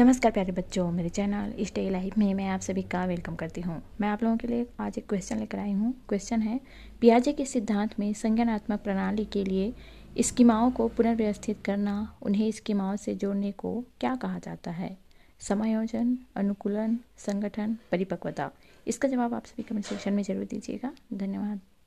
नमस्कार प्यारे बच्चों मेरे चैनल स्टे लाइफ में मैं आप सभी का वेलकम करती हूँ मैं आप लोगों के लिए आज एक क्वेश्चन लेकर आई हूँ क्वेश्चन है पियाजे के सिद्धांत में संज्ञानात्मक प्रणाली के लिए स्कीमाओं को पुनर्व्यवस्थित करना उन्हें स्कीमाओं से जोड़ने को क्या कहा जाता है समायोजन अनुकूलन संगठन परिपक्वता इसका जवाब आप सभी कमेंट सेक्शन में जरूर दीजिएगा धन्यवाद